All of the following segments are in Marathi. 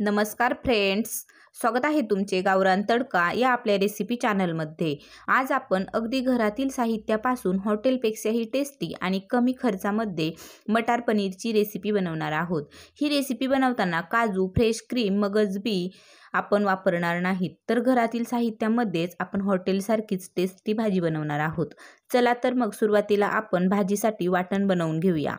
नमस्कार फ्रेंड्स स्वागत आहे तुमचे गावरान तडका या आपल्या रेसिपी चॅनलमध्ये आज आपण अगदी घरातील साहित्यापासून हॉटेलपेक्षाही टेस्टी आणि कमी खर्चामध्ये मटार पनीरची रेसिपी बनवणार आहोत ही रेसिपी बनवताना काजू फ्रेश क्रीम मगज बी आपण वापरणार नाहीत तर घरातील साहित्यामध्येच आपण हॉटेलसारखीच टेस्टी भाजी बनवणार आहोत चला तर मग सुरुवातीला आपण भाजीसाठी वाटण बनवून घेऊया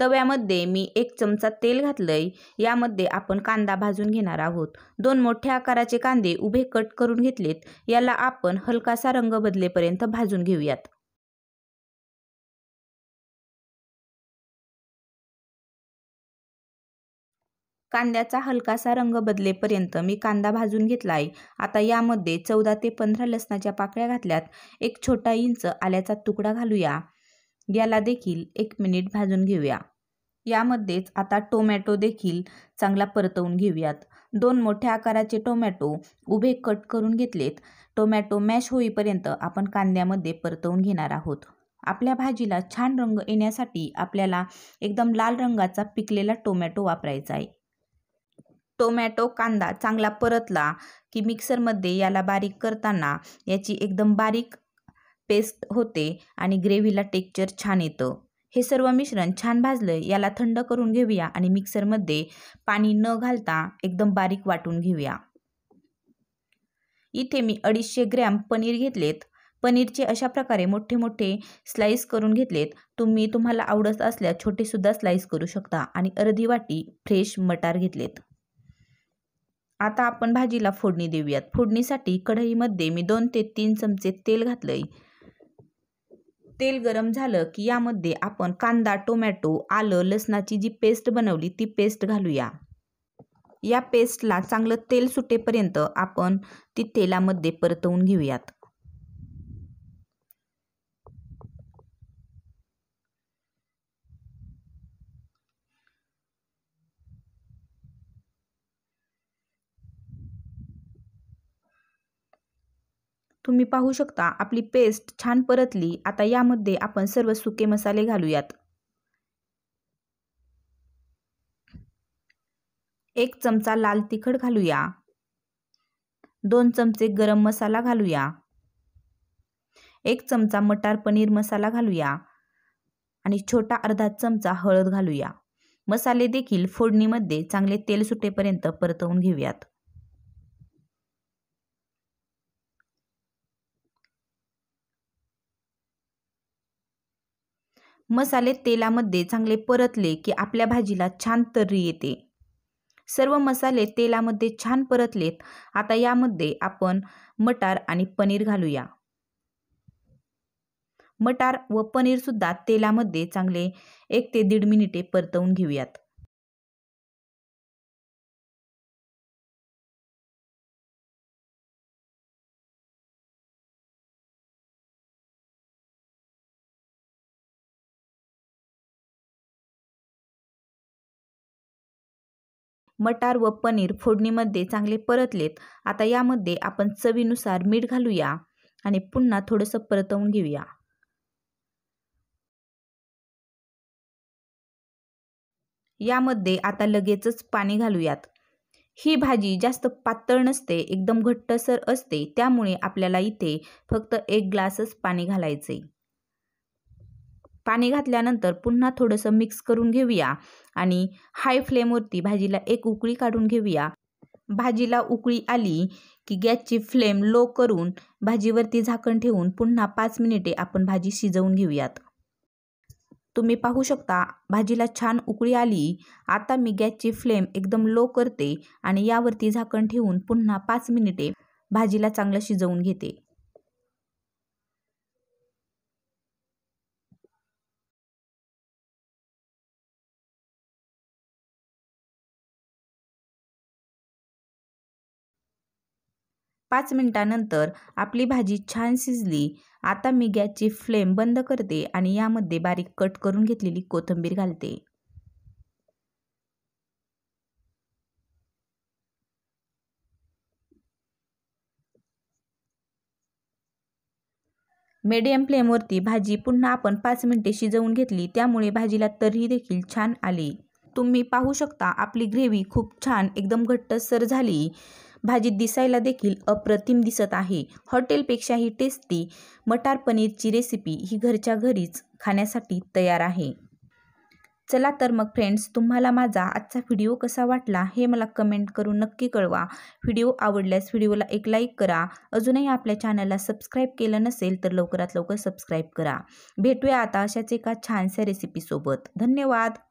तव्यामध्ये मी एक चमचा तेल घातलंय यामध्ये आपण कांदा भाजून घेणार आहोत दोन मोठ्या आकाराचे कांदे उभे कट करून घेतलेत याला आपण हलकासा रंग बदलेपर्यंत भाजून घेऊयात कांद्याचा हलकासा रंग बदलेपर्यंत मी कांदा भाजून घेतलाय आता यामध्ये चौदा ते पंधरा लसणाच्या पाकळ्या घातल्यात एक छोटा इंच आल्याचा तुकडा घालूया याला देखील एक मिनिट भाजून घेऊया यामध्येच आता टोमॅटो देखील चांगला परतवून घेऊयात दोन मोठ्या आकाराचे टोमॅटो उभे कट करून घेतलेत टोमॅटो मॅश होईपर्यंत आपण कांद्यामध्ये परतवून घेणार आहोत आपल्या भाजीला छान रंग येण्यासाठी आपल्याला एकदम लाल रंगाचा पिकलेला टोमॅटो वापरायचा आहे टोमॅटो कांदा चांगला परतला की मिक्सरमध्ये याला बारीक करताना याची एकदम बारीक पेस्ट होते आणि ग्रेव्हीला टेक्चर छान येतं हे सर्व मिश्रण छान भाजलं याला थंड करून घेऊया आणि मिक्सरमध्ये पाणी न घालता एकदम बारीक वाटून घेऊया इथे मी अडीचशे ग्रॅम पनीर घेतलेत पनीरचे अशा प्रकारे मोठे मोठे स्लाईस करून घेतलेत तुम्ही तुम्हाला आवडत असल्यास छोटेसुद्धा स्लाईस करू शकता आणि अर्धी वाटी फ्रेश मटार घेतलेत आता आपण भाजीला फोडणी देऊयात फोडणीसाठी कढईमध्ये मी दोन ते तीन चमचे तेल घातलं तेल गरम झालं की यामध्ये आपण कांदा टोमॅटो आलं लसणाची जी पेस्ट बनवली ती पेस्ट घालूया या पेस्टला चांगलं तेल सुटेपर्यंत आपण ती तेलामध्ये परतवून घेऊयात तुम्ही पाहू शकता आपली पेस्ट छान परतली आता यामध्ये आपण सर्व सुके मसाले घालूयात एक चमचा लाल तिखट घालूया दोन चमचे गरम मसाला घालूया एक चमचा मटार पनीर मसाला घालूया आणि छोटा अर्धा चमचा हळद घालूया मसाले देखील फोडणीमध्ये चांगले तेल सुटेपर्यंत परतवून घेऊयात मसाले तेलामध्ये चांगले परतले की आपल्या भाजीला छान तर्री येते सर्व मसाले तेलामध्ये छान परतलेत आता यामध्ये आपण मटार आणि पनीर घालूया मटार व पनीरसुद्धा तेलामध्ये चांगले एक ते दीड मिनिटे परतवून घेऊयात मटार व पनीर फोडणीमध्ये चांगले परतलेत आता यामध्ये आपण चवीनुसार मीठ घालूया आणि पुन्हा थोडंसं परतवून घेऊया यामध्ये आता लगेचच पाणी घालूयात ही भाजी जास्त पातळ नसते एकदम घट्टसर असते त्यामुळे आपल्याला इथे फक्त एक ग्लासच पाणी घालायचे पाणी घातल्यानंतर पुन्हा थोडंसं मिक्स करून घेऊया आणि हाय फ्लेमवरती भाजीला एक उकळी काढून घेऊया भाजीला उकळी आली की गॅसची फ्लेम लो करून भाजीवरती झाकण ठेवून पुन्हा पाच मिनिटे आपण भाजी शिजवून घेऊयात तुम्ही पाहू शकता भाजीला छान उकळी आली आता मी गॅसची फ्लेम एकदम लो करते आणि यावरती झाकण ठेवून पुन्हा पाच मिनिटे भाजीला चांगलं शिजवून घेते पाच मिनटानंतर आपली भाजी छान शिजली आता मी गॅसची फ्लेम बंद करते आणि यामध्ये बारीक कट करून घेतलेली कोथिंबीर घालते मीडियम फ्लेमवरती भाजी पुन्हा आपण पाच मिनिटे शिजवून घेतली त्यामुळे भाजीला तरी देखील छान आली तुम्ही पाहू शकता आपली ग्रेव्ही खूप छान एकदम घट्टसर झाली भाजीत दिसायला देखील अप्रतिम दिसत आहे हॉटेलपेक्षाही टेस्टी मटार पनीरची रेसिपी ही घरच्या घरीच खाण्यासाठी तयार आहे चला तर मग फ्रेंड्स तुम्हाला माझा आजचा व्हिडिओ कसा वाटला हे मला कमेंट करून नक्की कळवा व्हिडिओ आवडल्यास व्हिडिओला एक लाईक करा अजूनही आपल्या चॅनलला सबस्क्राईब केलं नसेल तर लवकरात लवकर सबस्क्राईब करा भेटूया आता अशाच एका छानशा रेसिपीसोबत धन्यवाद